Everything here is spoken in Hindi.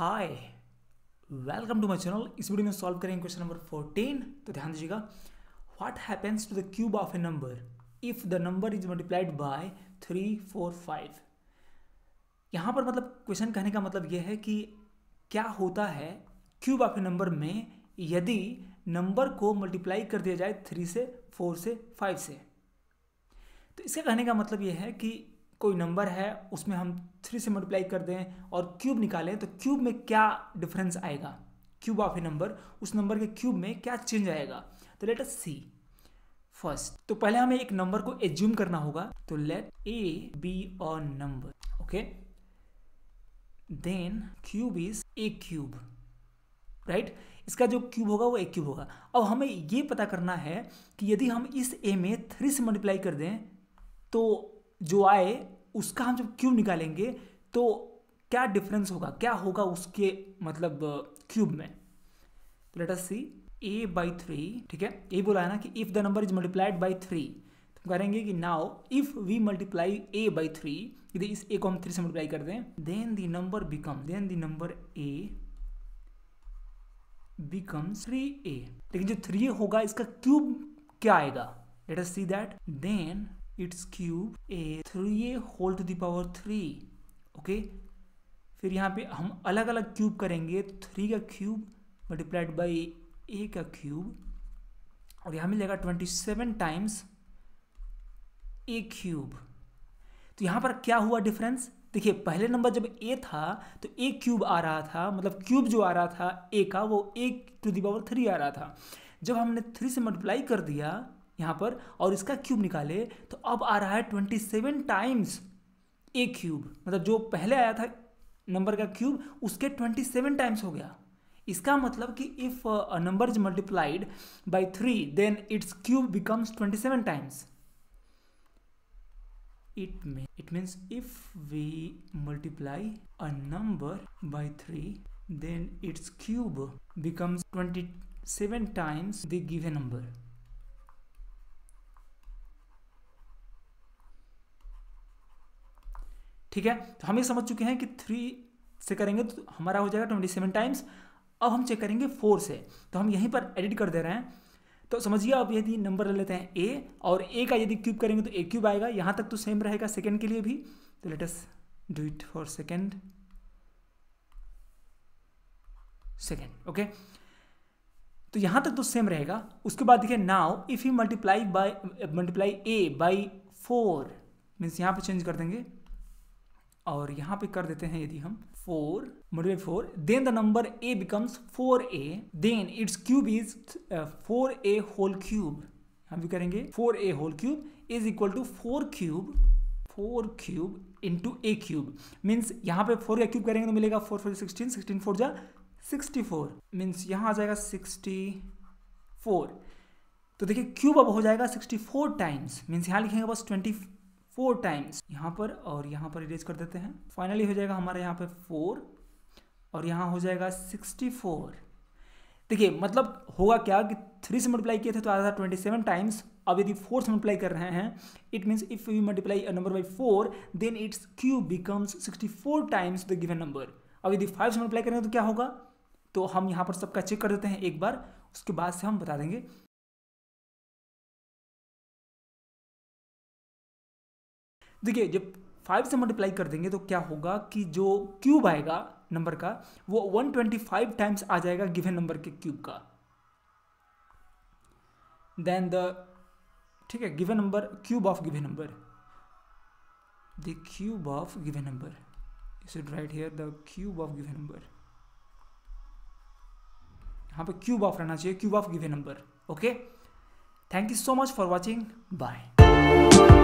hi welcome to my channel इस वीडियो में सॉल्व करेंगे क्वेश्चन नंबर 14 तो ध्यान दीजिएगा what happens to the cube of a number if the number is multiplied by three four five यहाँ पर मतलब क्वेश्चन कहने का मतलब यह है कि क्या होता है क्यूब ऑफ ए नंबर में यदि नंबर को मल्टीप्लाई कर दिया जाए थ्री से फोर से फाइव से तो इसका कहने का मतलब यह है कि कोई नंबर है उसमें हम थ्री से मल्टीप्लाई कर दें और क्यूब निकालें तो क्यूब में क्या डिफरेंस आएगा क्यूब ऑफ ए नंबर उस नंबर के क्यूब में क्या चेंज आएगा तो लेट अस सी फर्स्ट तो पहले हमें एक नंबर को एज्यूम करना होगा तो let a be a number okay then cube is a cube right इसका जो क्यूब होगा वो ए क्यूब होगा अब हमें ये पता करना है कि यदि हम इस ए में थ्री से मल्टीप्लाई कर दें तो जो आए उसका हम जब क्यूब निकालेंगे तो क्या डिफरेंस होगा क्या होगा उसके मतलब क्यूब में let us see a by three ठीक है ये बोला है ना कि if the number is multiplied by three तो करेंगे कि now if we multiply a by three यदि इस ए को हम थ्री से मल्टीप्लाई कर दें then the number become then the number a become three a लेकिन जो थ्री ए होगा इसका क्यूब क्या आएगा let us see that then its cube a three a whole to the power three okay फिर यहाँ पे हम अलग अलग क्यूब करेंगे थ्री का क्यूब मल्टीप्लाइड बाई ए का क्यूब और यहाँ मिलेगा twenty seven times a cube तो यहाँ पर क्या हुआ डिफरेंस देखिए पहले नंबर जब ए था तो ए क्यूब आ रहा था मतलब क्यूब जो आ रहा था ए का वो ए टू दावर थ्री आ रहा था जब हमने थ्री से मल्टीप्लाई कर दिया यहाँ पर और इसका क्यूब निकाले तो अब आ रहा है twenty seven times a cube मतलब जो पहले आया था नंबर का क्यूब उसके ट्वेंटी सेवन टाइम्स हो गया इसका मतलब कि if number is multiplied by three then its cube becomes twenty seven times it it it if we multiply a number by three then its cube becomes twenty seven times the given number ठीक है तो हम ये समझ चुके हैं कि थ्री से करेंगे तो हमारा हो जाएगा ट्वेंटी सेवन टाइम्स अब हम चेक करेंगे फोर से तो हम यहीं पर एडिट कर दे रहे हैं तो समझिए अब यदि नंबर ले लेते हैं ए और ए का यदि क्यूब करेंगे तो ए क्यूब आएगा यहाँ तक तो सेम रहेगा सेकेंड के लिए भी तो let's do it for second second okay तो यहाँ तक तो सेम रहेगा उसके बाद देखिए now if you multiply by multiply a by four means यहाँ पे चेंज कर देंगे और यहाँ पे कर देते हैं यदि हम four multiply four then the number a becomes four a then its cube is four a whole cube हम भी करेंगे four a whole cube is equal to four cube four cube into a cube means यहाँ पे फोर का क्यूब करेंगे तो मिलेगा four four sixteen sixteen four जा सिक्सटी फोर मीन्स यहाँ आ जाएगा सिक्सटी फोर तो देखिए क्यूब अब हो जाएगा सिक्सटी फोर टाइम्स मीन्स यहाँ लिखेंगे बस ट्वेंटी फोर टाइम्स यहाँ पर और यहाँ पर इरेज कर देते हैं फाइनली हो जाएगा हमारे यहाँ पे फोर और यहाँ हो जाएगा सिक्सटी फोर देखिए मतलब होगा क्या कि थ्री से मल्टीप्लाई किए थे तो आ रहा था ट्वेंटी सेवन टाइम्स अब यदि फोर से मल्टीप्लाई कर रहे हैं it means if you multiply a number by four then its cube becomes sixty four times the given number अब यदि फाइव से मल्टीप्लाई करेंगे तो क्या होगा तो हम यहाँ पर सबका चेक कर देते हैं एक बार उसके बाद से हम बता देंगे देखिए जब फाइव से मल्टीप्लाई कर देंगे तो क्या होगा कि जो क्यूब आएगा नंबर का वो 125 टाइम्स आ जाएगा गिवन नंबर के क्यूब का देन द ठीक है given number cube of given number the cube of given number it right here the cube of given number यहां पे क्यूब ऑफ रहना चाहिए cube of given number okay thank you so much for watching bye